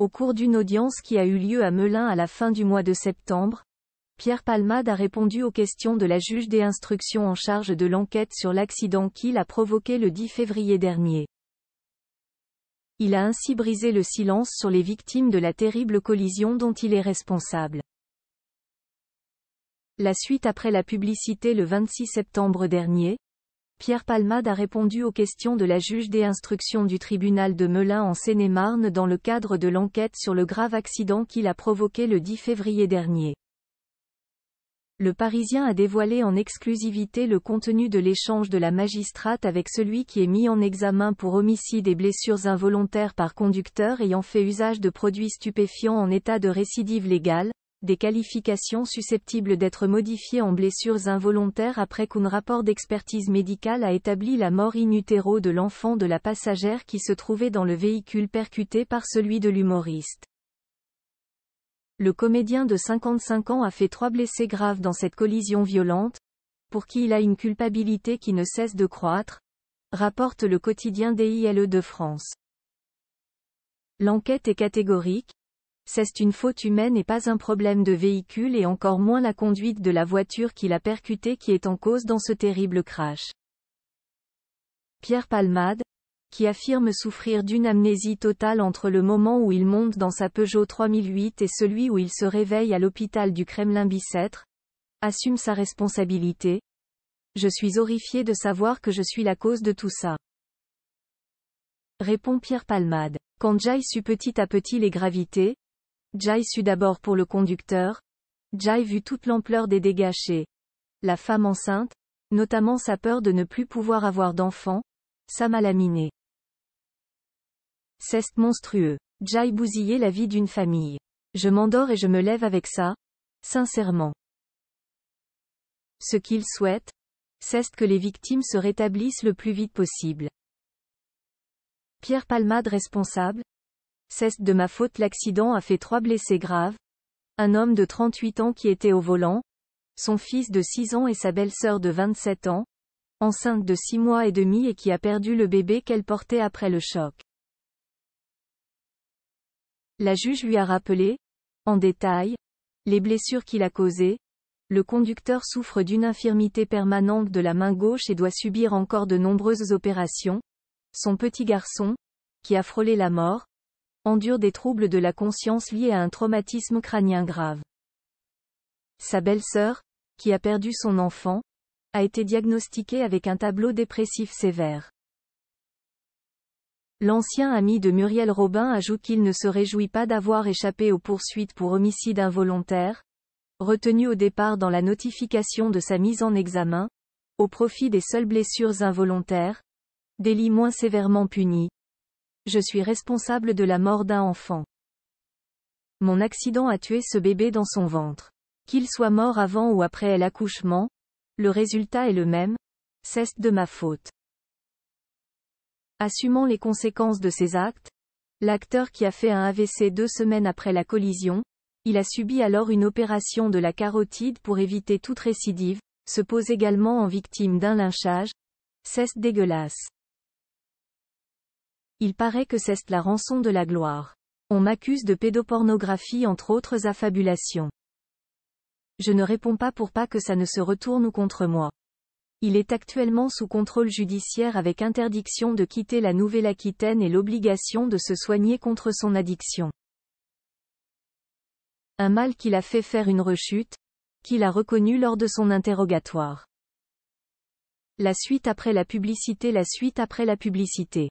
Au cours d'une audience qui a eu lieu à Melun à la fin du mois de septembre, Pierre Palmade a répondu aux questions de la juge des instructions en charge de l'enquête sur l'accident qu'il a provoqué le 10 février dernier. Il a ainsi brisé le silence sur les victimes de la terrible collision dont il est responsable. La suite après la publicité le 26 septembre dernier, Pierre Palmade a répondu aux questions de la juge des instructions du tribunal de Melun en Seine-et-Marne dans le cadre de l'enquête sur le grave accident qu'il a provoqué le 10 février dernier. Le Parisien a dévoilé en exclusivité le contenu de l'échange de la magistrate avec celui qui est mis en examen pour homicide et blessures involontaires par conducteur ayant fait usage de produits stupéfiants en état de récidive légale, des qualifications susceptibles d'être modifiées en blessures involontaires après qu'un rapport d'expertise médicale a établi la mort in de l'enfant de la passagère qui se trouvait dans le véhicule percuté par celui de l'humoriste. Le comédien de 55 ans a fait trois blessés graves dans cette collision violente, pour qui il a une culpabilité qui ne cesse de croître, rapporte le quotidien DILE de France. L'enquête est catégorique, c'est une faute humaine et pas un problème de véhicule et encore moins la conduite de la voiture qui l'a percuté qui est en cause dans ce terrible crash. Pierre Palmade, qui affirme souffrir d'une amnésie totale entre le moment où il monte dans sa Peugeot 3008 et celui où il se réveille à l'hôpital du Kremlin-Bicêtre, assume sa responsabilité. Je suis horrifié de savoir que je suis la cause de tout ça. Répond Pierre Palmade. Quand Jai su petit à petit les gravités, Jai sut d'abord pour le conducteur. Jai vu toute l'ampleur des dégâts chez la femme enceinte, notamment sa peur de ne plus pouvoir avoir d'enfant, sa laminé. Ceste monstrueux. Jai bousillait la vie d'une famille. Je m'endors et je me lève avec ça, sincèrement. Ce qu'il souhaite, c'est que les victimes se rétablissent le plus vite possible. Pierre Palmade responsable, c'est de ma faute l'accident a fait trois blessés graves. Un homme de 38 ans qui était au volant, son fils de 6 ans et sa belle-sœur de 27 ans, enceinte de 6 mois et demi et qui a perdu le bébé qu'elle portait après le choc. La juge lui a rappelé, en détail, les blessures qu'il a causées, le conducteur souffre d'une infirmité permanente de la main gauche et doit subir encore de nombreuses opérations, son petit garçon, qui a frôlé la mort, endure des troubles de la conscience liés à un traumatisme crânien grave. Sa belle-sœur, qui a perdu son enfant, a été diagnostiquée avec un tableau dépressif sévère. L'ancien ami de Muriel Robin ajoute qu'il ne se réjouit pas d'avoir échappé aux poursuites pour homicide involontaire, retenu au départ dans la notification de sa mise en examen, au profit des seules blessures involontaires, délits moins sévèrement punis, je suis responsable de la mort d'un enfant. Mon accident a tué ce bébé dans son ventre. Qu'il soit mort avant ou après l'accouchement, le résultat est le même, C'est de ma faute. Assumant les conséquences de ces actes, l'acteur qui a fait un AVC deux semaines après la collision, il a subi alors une opération de la carotide pour éviter toute récidive, se pose également en victime d'un lynchage, cesse dégueulasse. Il paraît que c'est la rançon de la gloire. On m'accuse de pédopornographie entre autres affabulations. Je ne réponds pas pour pas que ça ne se retourne contre moi. Il est actuellement sous contrôle judiciaire avec interdiction de quitter la Nouvelle-Aquitaine et l'obligation de se soigner contre son addiction. Un mal qu'il a fait faire une rechute, qu'il a reconnu lors de son interrogatoire. La suite après la publicité La suite après la publicité